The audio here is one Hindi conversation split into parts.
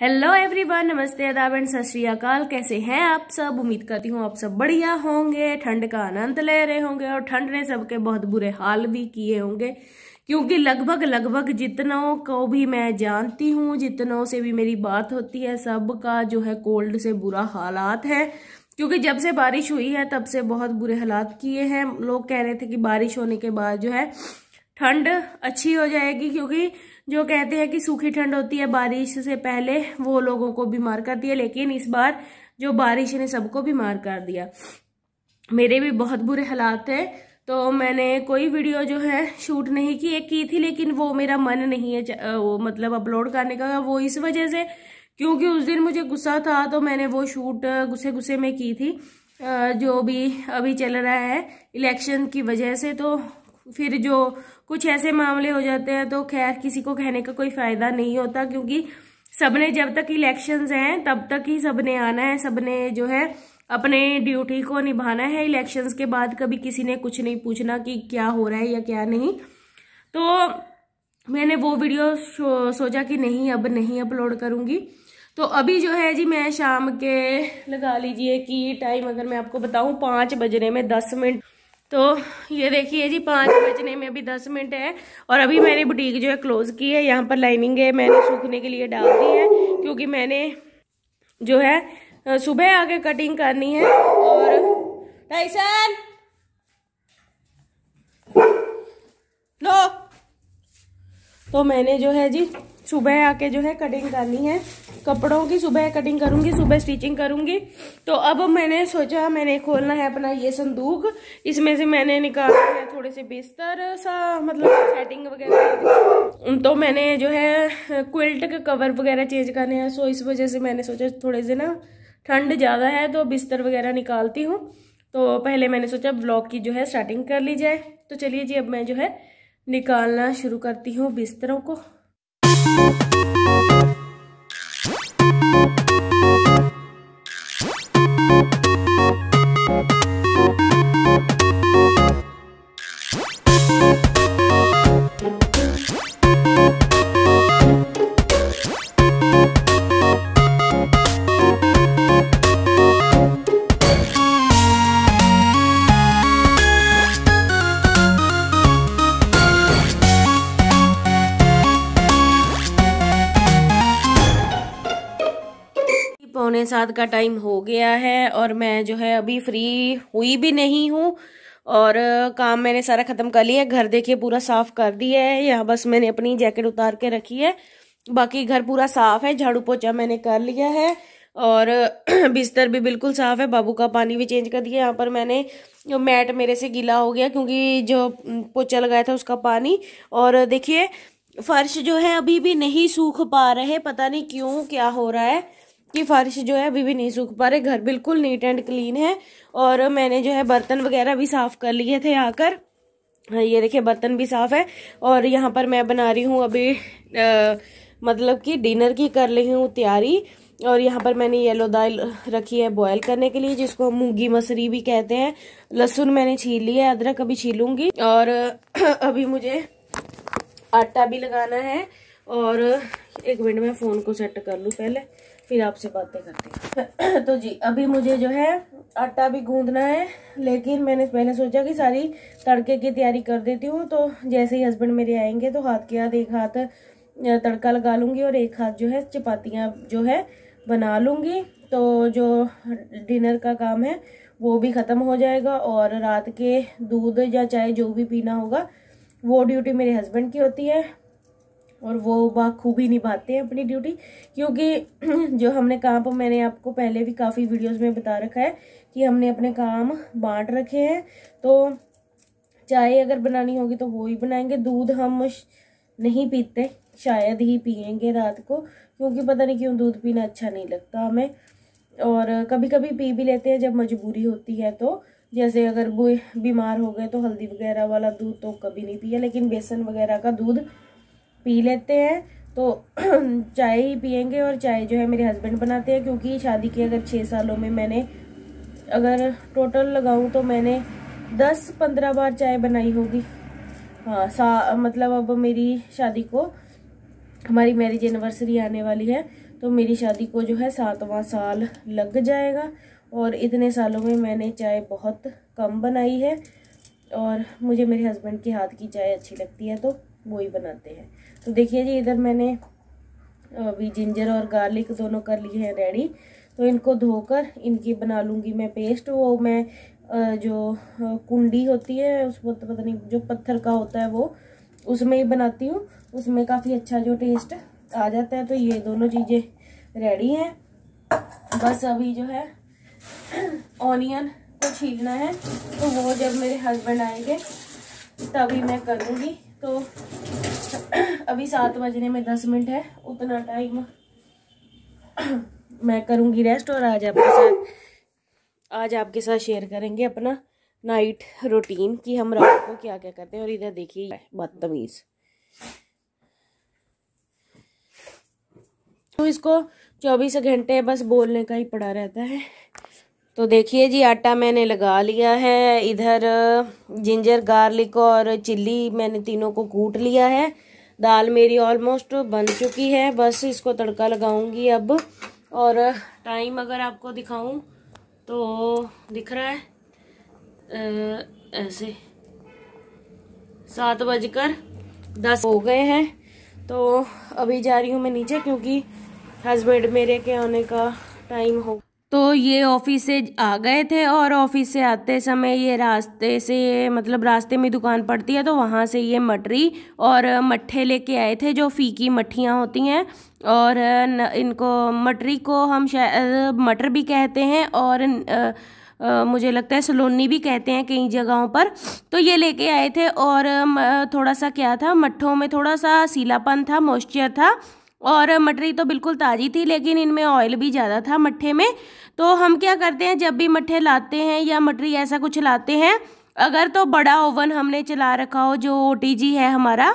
हेलो एवरीवन नमस्ते अदाब एंड सत श्रीकाल कैसे हैं आप सब उम्मीद करती हूँ आप सब बढ़िया होंगे ठंड का आनंद ले रहे होंगे और ठंड ने सबके बहुत बुरे हाल भी किए होंगे क्योंकि लगभग लगभग जितनों को भी मैं जानती हूँ जितनों से भी मेरी बात होती है सब का जो है कोल्ड से बुरा हालात है क्योंकि जब से बारिश हुई है तब से बहुत बुरे हालात किए हैं लोग कह रहे थे कि बारिश होने के बाद जो है ठंड अच्छी हो जाएगी क्योंकि जो कहते हैं कि सूखी ठंड होती है बारिश से पहले वो लोगों को बीमार करती है लेकिन इस बार जो बारिश ने सबको बीमार कर दिया मेरे भी बहुत बुरे हालात थे तो मैंने कोई वीडियो जो है शूट नहीं की एक की थी लेकिन वो मेरा मन नहीं है वो मतलब अपलोड करने का वो इस वजह से क्योंकि उस दिन मुझे गुस्सा था तो मैंने वो शूट गुस्से गुस्से में की थी जो भी अभी चल रहा है इलेक्शन की वजह से तो फिर जो कुछ ऐसे मामले हो जाते हैं तो खैर किसी को कहने का कोई फ़ायदा नहीं होता क्योंकि सबने जब तक इलेक्शंस हैं तब तक ही सबने आना है सबने जो है अपने ड्यूटी को निभाना है इलेक्शंस के बाद कभी किसी ने कुछ नहीं पूछना कि क्या हो रहा है या क्या नहीं तो मैंने वो वीडियो सोचा कि नहीं अब नहीं अपलोड करूंगी तो अभी जो है जी मैं शाम के लगा लीजिए कि टाइम अगर मैं आपको बताऊं पाँच बजने में दस मिनट तो ये देखिए जी पाँच बजने में अभी दस मिनट है और अभी मैंने बुटीक जो है क्लोज़ की है यहाँ पर लाइनिंग है मैंने सूखने के लिए डाल दी है क्योंकि मैंने जो है सुबह आके कटिंग करनी है और टाइसन लो तो मैंने जो है जी सुबह आके जो है कटिंग करनी है कपड़ों की सुबह कटिंग करूँगी सुबह स्टिचिंग करूँगी तो अब मैंने सोचा मैंने खोलना है अपना ये संदूक इसमें से मैंने निकाला है थोड़े से बिस्तर सा मतलब सेटिंग वगैरह तो मैंने जो है क्विल्ट के कवर वगैरह चेंज करने हैं सो इस वजह से मैंने सोचा थोड़े से ना ठंड ज़्यादा है तो बिस्तर वगैरह निकालती हूँ तो पहले मैंने सोचा ब्लॉग की जो है स्टार्टिंग कर ली जाए तो चलिए जी अब मैं जो है निकालना शुरू करती हूँ बिस्तरों को पौने सात का टाइम हो गया है और मैं जो है अभी फ्री हुई भी नहीं हूँ और काम मैंने सारा ख़त्म कर लिया है घर देखिए पूरा साफ़ कर दिया है यहाँ बस मैंने अपनी जैकेट उतार के रखी है बाकी घर पूरा साफ़ है झाड़ू पोछा मैंने कर लिया है और बिस्तर भी बिल्कुल साफ़ है बाबू का पानी भी चेंज कर दिया यहाँ पर मैंने मैट मेरे से गीला हो गया क्योंकि जो पोचा लगाया था उसका पानी और देखिए फर्श जो है अभी भी नहीं सूख पा रहे पता नहीं क्यों क्या हो रहा है की फर्श जो है अभी भी नहीं सूख पा रहे घर बिल्कुल नीट एंड क्लीन है और मैंने जो है बर्तन वगैरह भी साफ कर लिए थे आकर हाँ, ये देखिए बर्तन भी साफ है और यहाँ पर मैं बना रही हूँ अभी आ, मतलब कि डिनर की कर रही हूँ तैयारी और यहाँ पर मैंने येलो दाल रखी है बॉयल करने के लिए जिसको हम मूँगी मसरी भी कहते हैं लहसुन मैंने छील लिया है अदरक अभी छीलूंगी और अभी मुझे आटा भी लगाना है और एक मिनट में फ़ोन को सेट कर लूँ पहले फिर आपसे बातें करती हूँ तो जी अभी मुझे जो है आटा भी गूंदना है लेकिन मैंने पहले सोचा कि सारी तड़के की तैयारी कर देती हूँ तो जैसे ही हस्बैंड मेरे आएंगे तो हाथ के हाथ एक हाथ तड़का लगा लूँगी और एक हाथ जो है चपातियाँ जो है बना लूँगी तो जो डिनर का काम है वो भी ख़त्म हो जाएगा और रात के दूध या चाय जो भी पीना होगा वो ड्यूटी मेरे हस्बैंड की होती है और वो बाखूबी निभाते हैं अपनी ड्यूटी क्योंकि जो हमने काम पर मैंने आपको पहले भी काफ़ी वीडियोस में बता रखा है कि हमने अपने काम बांट रखे हैं तो चाय अगर बनानी होगी तो वो ही बनाएंगे दूध हम नहीं पीते शायद ही पियेंगे रात को क्योंकि पता नहीं क्यों दूध पीना अच्छा नहीं लगता हमें और कभी कभी पी भी लेते हैं जब मजबूरी होती है तो जैसे अगर बीमार हो गए तो हल्दी वगैरह वाला दूध तो कभी नहीं पिया लेकिन बेसन वगैरह का दूध पी लेते हैं तो चाय ही पियेंगे और चाय जो है मेरे हस्बैंड बनाते हैं क्योंकि शादी के अगर छः सालों में मैंने अगर टोटल लगाऊं तो मैंने दस पंद्रह बार चाय बनाई होगी हाँ सा मतलब अब मेरी शादी को हमारी मैरिज एनिवर्सरी आने वाली है तो मेरी शादी को जो है सातवां साल लग जाएगा और इतने सालों में मैंने चाय बहुत कम बनाई है और मुझे मेरे हस्बैंड के हाथ की चाय अच्छी लगती है तो वो ही बनाते हैं तो देखिए जी इधर मैंने अभी जिंजर और गार्लिक दोनों कर लिए हैं रेडी तो इनको धोकर इनकी बना लूँगी मैं पेस्ट वो मैं जो कुंडी होती है उसको तो पता नहीं जो पत्थर का होता है वो उसमें ही बनाती हूँ उसमें काफ़ी अच्छा जो टेस्ट आ जाता है तो ये दोनों चीज़ें रेडी हैं बस अभी जो है ऑनियन को छीलना है तो वो जब मेरे हस्बैंड आएंगे तभी मैं करूँगी तो अभी सात बजने में दस मिनट है उतना टाइम मैं करूँगी रेस्ट और आज आपके साथ आज आपके साथ शेयर करेंगे अपना नाइट रूटीन कि हम रात को क्या क्या करते हैं और इधर देखिए बदतमीज़ तो इसको चौबीस घंटे बस बोलने का ही पड़ा रहता है तो देखिए जी आटा मैंने लगा लिया है इधर जिंजर गार्लिक और चिल्ली मैंने तीनों को कूट लिया है दाल मेरी ऑलमोस्ट बन चुकी है बस इसको तड़का लगाऊंगी अब और टाइम अगर आपको दिखाऊं तो दिख रहा है आ, ऐसे सात बजकर दस हो गए हैं तो अभी जा रही हूँ मैं नीचे क्योंकि हस्बैंड मेरे के आने का टाइम हो तो ये ऑफिस से आ गए थे और ऑफिस से आते समय ये रास्ते से मतलब रास्ते में दुकान पड़ती है तो वहाँ से ये मटरी और मट्ठे लेके आए थे जो फीकी मट्ठियाँ होती हैं और न, इनको मटरी को हम शायद मटर भी कहते हैं और न, Uh, मुझे लगता है सलोनी भी कहते हैं कई जगहों पर तो ये लेके आए थे और थोड़ा सा क्या था मट्ठों में थोड़ा सा सीलापन था मॉइस्चर था और मटरी तो बिल्कुल ताज़ी थी लेकिन इनमें ऑयल भी ज़्यादा था मट्ठे में तो हम क्या करते हैं जब भी मट्ठे लाते हैं या मटरी ऐसा कुछ लाते हैं अगर तो बड़ा ओवन हमने चला रखा हो जो ओ है हमारा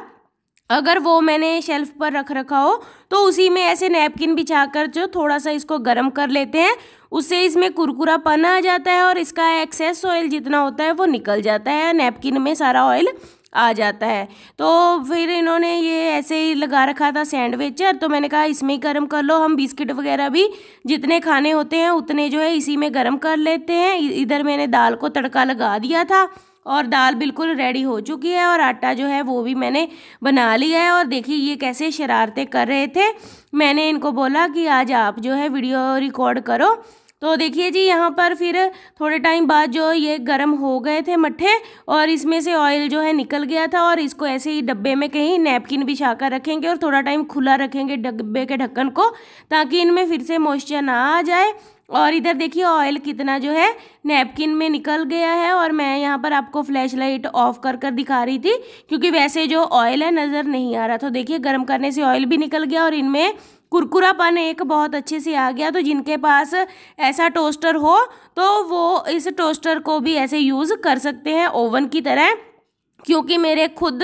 अगर वो मैंने शेल्फ़ पर रख रखा हो तो उसी में ऐसे नैपकिन बिछाकर जो थोड़ा सा इसको गर्म कर लेते हैं उससे इसमें कुरकुरापन आ जाता है और इसका एक्सेस ऑयल जितना होता है वो निकल जाता है नैपकिन में सारा ऑयल आ जाता है तो फिर इन्होंने ये ऐसे ही लगा रखा था सैंडविचर तो मैंने कहा इसमें ही गर्म कर लो हम बिस्किट वगैरह भी जितने खाने होते हैं उतने जो है इसी में गर्म कर लेते हैं इधर मैंने दाल को तड़का लगा दिया था और दाल बिल्कुल रेडी हो चुकी है और आटा जो है वो भी मैंने बना लिया है और देखिए ये कैसे शरारतें कर रहे थे मैंने इनको बोला कि आज आप जो है वीडियो रिकॉर्ड करो तो देखिए जी यहाँ पर फिर थोड़े टाइम बाद जो ये गर्म हो गए थे मट्ठे और इसमें से ऑयल जो है निकल गया था और इसको ऐसे ही डब्बे में कहीं नैपकिन बिछा कर रखेंगे और थोड़ा टाइम खुला रखेंगे डब्बे के ढक्कन को ताकि इनमें फिर से मॉइस्चर ना आ जाए और इधर देखिए ऑयल कितना जो है नैपकिन में निकल गया है और मैं यहाँ पर आपको फ्लैश लाइट ऑफ कर कर दिखा रही थी क्योंकि वैसे जो ऑयल है नज़र नहीं आ रहा तो देखिए गर्म करने से ऑयल भी निकल गया और इनमें कुरकुरापन एक बहुत अच्छे से आ गया तो जिनके पास ऐसा टोस्टर हो तो वो इस टोस्टर को भी ऐसे यूज़ कर सकते हैं ओवन की तरह क्योंकि मेरे खुद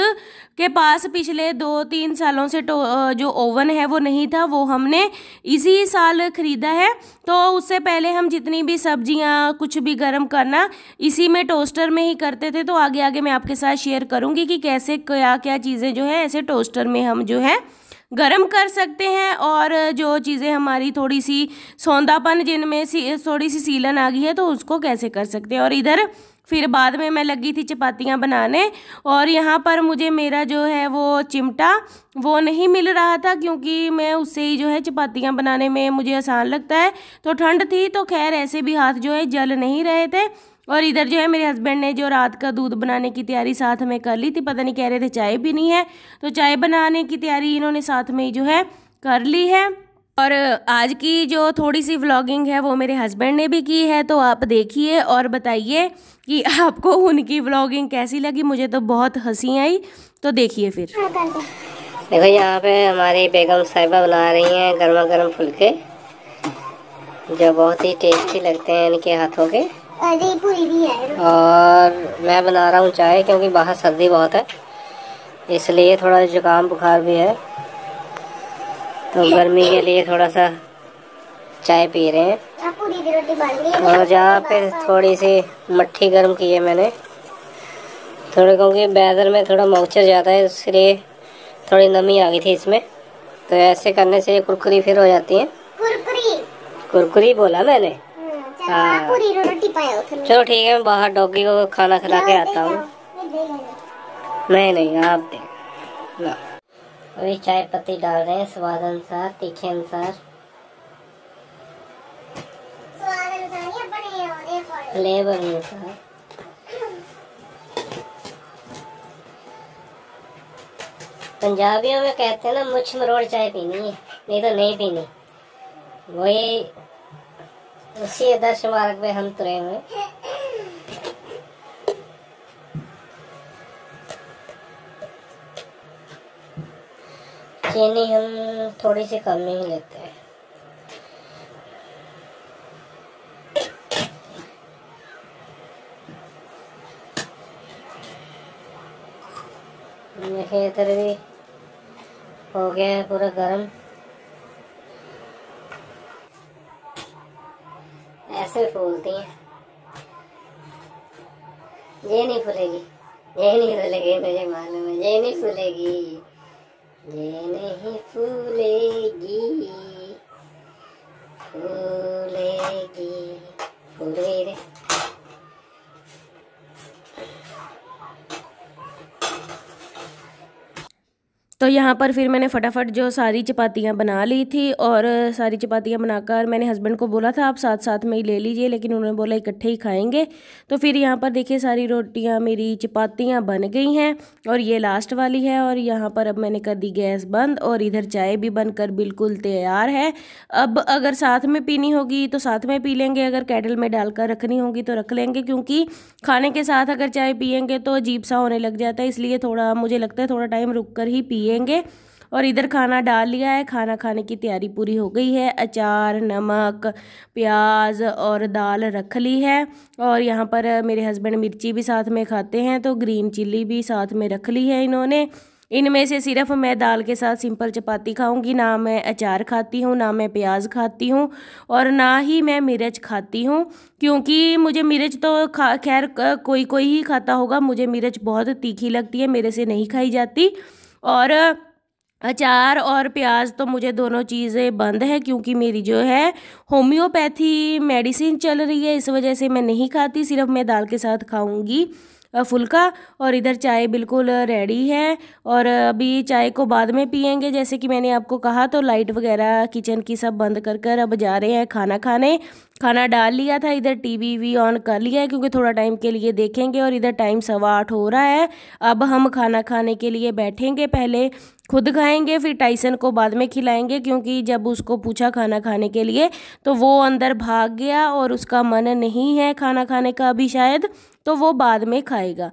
के पास पिछले दो तीन सालों से तो जो ओवन है वो नहीं था वो हमने इसी साल ख़रीदा है तो उससे पहले हम जितनी भी सब्जियां कुछ भी गर्म करना इसी में टोस्टर में ही करते थे तो आगे आगे मैं आपके साथ शेयर करूंगी कि कैसे क्या क्या चीज़ें जो है ऐसे टोस्टर में हम जो है गर्म कर सकते हैं और जो चीज़ें हमारी थोड़ी सी सौंदापन जिनमें सी थोड़ी सी सीलन आ गई है तो उसको कैसे कर सकते हैं और इधर फिर बाद में मैं लगी थी चपातियाँ बनाने और यहाँ पर मुझे मेरा जो है वो चिमटा वो नहीं मिल रहा था क्योंकि मैं उससे ही जो है चपातियाँ बनाने में मुझे आसान लगता है तो ठंड थी तो खैर ऐसे भी हाथ जो है जल नहीं रहे थे और इधर जो है मेरे हस्बैंड ने जो रात का दूध बनाने की तैयारी साथ में कर ली थी पता नहीं कह रहे थे चाय भी नहीं है तो चाय बनाने की तैयारी इन्होंने साथ में ही जो है कर ली है और आज की जो थोड़ी सी व्लॉगिंग है वो मेरे हस्बैंड ने भी की है तो आप देखिए और बताइए कि आपको उनकी व्लॉगिंग कैसी लगी मुझे तो बहुत हंसी आई तो देखिए फिर देखो यहाँ पे हमारी बेगम साहिबा बना रही हैं गर्मा गर्म फुलके जो बहुत ही टेस्टी लगते हैं इनके हाथों के पूरी भी है और मैं बना रहा हूँ चाय क्योंकि बाहर सर्दी बहुत है इसलिए थोड़ा जुकाम बुखार भी है तो गर्मी के लिए थोड़ा सा चाय पी रहे हैं और जहाँ पे थोड़ी सी मट्ठी गर्म की है मैंने थोड़े क्योंकि बैदर में थोड़ा मॉइस्चर जाता है इसलिए थोड़ी नमी आ गई थी इसमें तो ऐसे करने से ये कुरकुरी फिर हो जाती है कुरकुरी कुरकुरी बोला मैंने हाँ चलो ठीक है मैं बाहर डॉगी को खाना खिला के आता हूँ नहीं नहीं आप दें चाय पत्ती डाल रहे हैं स्वाद अनुसार तीखे अनुसार फ्लेवर अनुसार पंजाबियों में कहते हैं ना मुछ मरोड़ चाय पीनी है नहीं तो नहीं पीनी वही उसी दस मार्ग में हम तुरेंगे चीनी हम थोड़ी सी कम ही लेते हैं इधर भी हो गया है पूरा गर्म ऐसे फूलती हैं ये नहीं फूलेगी ये नहीं फूलेगी मुझे मालूम है ये नहीं फूलेगी ये नहीं फूलेगी फूलेगी फूलेगी तो यहाँ पर फिर मैंने फटाफट जो सारी चपातियाँ बना ली थी और सारी चपातियाँ बनाकर मैंने हस्बैंड को बोला था आप साथ साथ में ही ले लीजिए लेकिन उन्होंने बोला इकट्ठे ही खाएंगे तो फिर यहाँ पर देखिए सारी रोटियाँ मेरी चपातियाँ बन गई हैं और ये लास्ट वाली है और यहाँ पर अब मैंने कर दी गैस बंद और इधर चाय भी बनकर बिल्कुल तैयार है अब अगर साथ में पीनी होगी तो साथ में पी लेंगे अगर कैटल में डालकर रखनी होगी तो रख लेंगे क्योंकि खाने के साथ अगर चाय पियेंगे तो अजीब सा होने लग जाता है इसलिए थोड़ा मुझे लगता है थोड़ा टाइम रुक कर ही पिए लेंगे और इधर खाना डाल लिया है खाना खाने की तैयारी पूरी हो गई है अचार नमक प्याज और दाल रख ली है और यहाँ पर मेरे हस्बैंड मिर्ची भी साथ में खाते हैं तो ग्रीन चिल्ली भी साथ में रख ली है इन्होंने इनमें से सिर्फ मैं दाल के साथ सिंपल चपाती खाऊंगी ना मैं अचार खाती हूँ ना मैं प्याज खाती हूँ और ना ही मैं मिर्च खाती हूँ क्योंकि मुझे मिर्च तो खा खैर कोई कोई ही खाता होगा मुझे मिर्च बहुत तीखी लगती है मेरे से नहीं खाई जाती और अचार और प्याज तो मुझे दोनों चीज़ें बंद है क्योंकि मेरी जो है होम्योपैथी मेडिसिन चल रही है इस वजह से मैं नहीं खाती सिर्फ मैं दाल के साथ खाऊंगी फुल्का और इधर चाय बिल्कुल रेडी है और अभी चाय को बाद में पियेंगे जैसे कि मैंने आपको कहा तो लाइट वगैरह किचन की सब बंद कर कर अब जा रहे हैं खाना खाने खाना डाल लिया था इधर टीवी वी ऑन कर लिया है क्योंकि थोड़ा टाइम के लिए देखेंगे और इधर टाइम सवा आठ हो रहा है अब हम खाना खाने के लिए बैठेंगे पहले खुद खाएंगे फिर टाइसन को बाद में खिलाएंगे क्योंकि जब उसको पूछा खाना खाने के लिए तो वो अंदर भाग गया और उसका मन नहीं है खाना खाने का अभी शायद तो वो बाद में खाएगा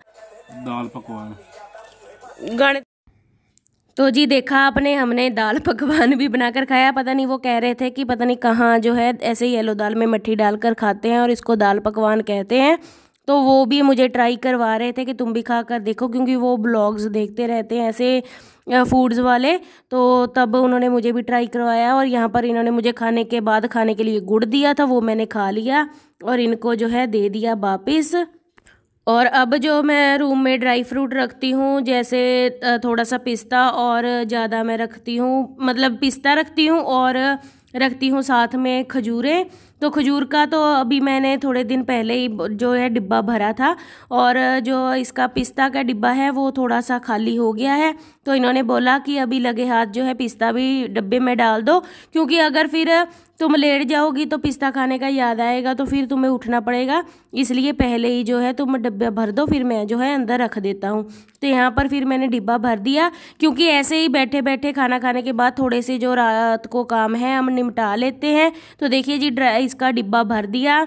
दाल पकवान गणित तो जी देखा आपने हमने दाल पकवान भी बनाकर खाया पता नहीं वो कह रहे थे कि पता नहीं कहाँ जो है ऐसे येलो दाल में मट्ठी डालकर खाते हैं और इसको दाल पकवान कहते हैं तो वो भी मुझे ट्राई करवा रहे थे कि तुम भी खा कर देखो क्योंकि वो ब्लॉग्स देखते रहते हैं ऐसे फूड्स वाले तो तब उन्होंने मुझे भी ट्राई करवाया और यहाँ पर इन्होंने मुझे खाने के बाद खाने के लिए गुड़ दिया था वो मैंने खा लिया और इनको जो है दे दिया वापस और अब जो मैं रूम में ड्राई फ्रूट रखती हूँ जैसे थोड़ा सा पिस्ता और ज़्यादा मैं रखती हूँ मतलब पिस्ता रखती हूँ और रखती हूँ साथ में खजूरें तो खजूर का तो अभी मैंने थोड़े दिन पहले ही जो है डिब्बा भरा था और जो इसका पिस्ता का डिब्बा है वो थोड़ा सा खाली हो गया है तो इन्होंने बोला कि अभी लगे हाथ जो है पिस्ता भी डब्बे में डाल दो क्योंकि अगर फिर तुम लेट जाओगी तो पिस्ता खाने का याद आएगा तो फिर तुम्हें उठना पड़ेगा इसलिए पहले ही जो है तुम डिब्बा भर दो फिर मैं जो है अंदर रख देता हूँ तो यहाँ पर फिर मैंने डिब्बा भर दिया क्योंकि ऐसे ही बैठे बैठे खाना खाने के बाद थोड़े से जो रात को काम है हम निपटा लेते हैं तो देखिए जी इसका डिब्बा भर दिया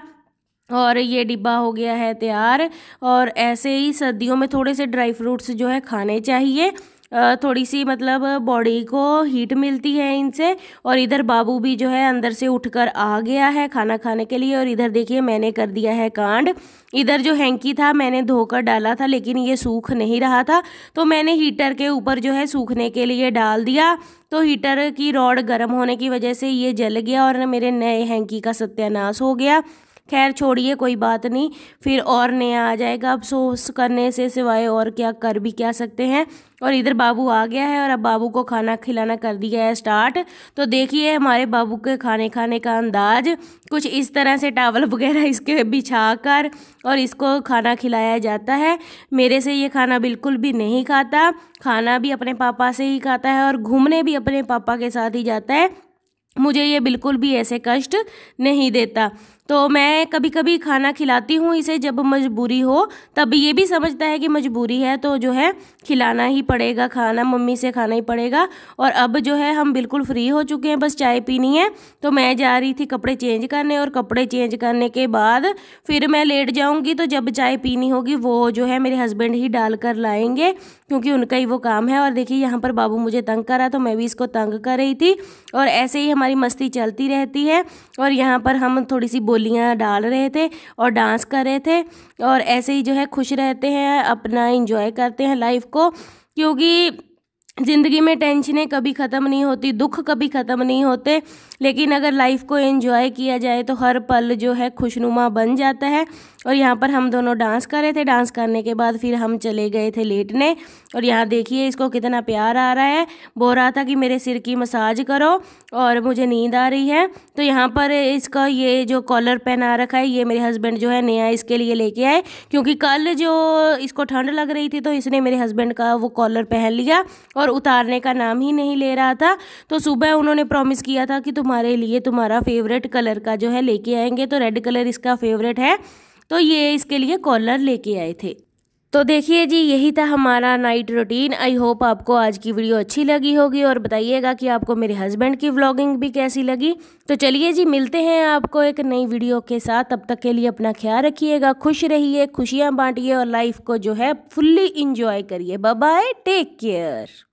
और ये डिब्बा हो गया है तैयार और ऐसे ही सर्दियों में थोड़े से ड्राई फ्रूट्स जो है खाने चाहिए थोड़ी सी मतलब बॉडी को हीट मिलती है इनसे और इधर बाबू भी जो है अंदर से उठकर आ गया है खाना खाने के लिए और इधर देखिए मैंने कर दिया है कांड इधर जो हैंकी था मैंने धोकर डाला था लेकिन ये सूख नहीं रहा था तो मैंने हीटर के ऊपर जो है सूखने के लिए डाल दिया तो हीटर की रॉड गर्म होने की वजह से ये जल गया और मेरे नए हैंकी का सत्यानाश हो गया खैर छोड़िए कोई बात नहीं फिर और नया आ जाएगा अफसोस करने से सिवाय और क्या कर भी क्या सकते हैं और इधर बाबू आ गया है और अब बाबू को खाना खिलाना कर दिया है स्टार्ट तो देखिए हमारे बाबू के खाने खाने का अंदाज कुछ इस तरह से टावल वगैरह इसके बिछा कर और इसको खाना खिलाया जाता है मेरे से ये खाना बिल्कुल भी नहीं खाता खाना भी अपने पापा से ही खाता है और घूमने भी अपने पापा के साथ ही जाता है मुझे ये बिल्कुल भी ऐसे कष्ट नहीं देता तो मैं कभी कभी खाना खिलाती हूँ इसे जब मजबूरी हो तब ये भी समझता है कि मजबूरी है तो जो है खिलाना ही पड़ेगा खाना मम्मी से खाना ही पड़ेगा और अब जो है हम बिल्कुल फ्री हो चुके हैं बस चाय पीनी है तो मैं जा रही थी कपड़े चेंज करने और कपड़े चेंज करने के बाद फिर मैं लेट जाऊँगी तो जब चाय पीनी होगी वो जो है मेरे हस्बैंड ही डाल कर लाएंगे क्योंकि उनका ही वो काम है और देखिए यहाँ पर बाबू मुझे तंग कर रहा तो मैं भी इसको तंग कर रही थी और ऐसे ही हमारी मस्ती चलती रहती है और यहाँ पर हम थोड़ी सी बोलियाँ डाल रहे थे और डांस कर रहे थे और ऐसे ही जो है खुश रहते हैं अपना इंजॉय करते हैं लाइफ को क्योंकि ज़िंदगी में टेंशनें कभी ख़त्म नहीं होती दुख कभी ख़त्म नहीं होते लेकिन अगर लाइफ को एंजॉय किया जाए तो हर पल जो है खुशनुमा बन जाता है और यहाँ पर हम दोनों डांस कर रहे थे डांस करने के बाद फिर हम चले गए थे लेटने और यहाँ देखिए इसको कितना प्यार आ रहा है बो रहा था कि मेरे सिर की मसाज करो और मुझे नींद आ रही है तो यहाँ पर इसका ये जो कॉलर पहना रखा है ये मेरे हस्बैंड जो है नया इसके लिए लेके आए क्योंकि कल जो इसको ठंड लग रही थी तो इसने मेरे हस्बैंड का वो कॉलर पहन लिया और उतारने का नाम ही नहीं ले रहा था तो सुबह उन्होंने प्रॉमिस किया था कि तुम तुम्हारे लिए तुम्हारा फेवरेट कलर का जो है लेके आएंगे तो रेड कलर इसका फेवरेट है तो ये इसके लिए कॉलर लेके आए थे तो देखिए जी यही था हमारा नाइट रूटीन आई होप आपको आज की वीडियो अच्छी लगी होगी और बताइएगा कि आपको मेरे हस्बैंड की व्लॉगिंग भी कैसी लगी तो चलिए जी मिलते हैं आपको एक नई वीडियो के साथ तब तक के लिए अपना ख्याल रखिएगा खुश रहिए खुशियाँ बांटिए और लाइफ को जो है फुल्ली इंजॉय करिए बाय टेक केयर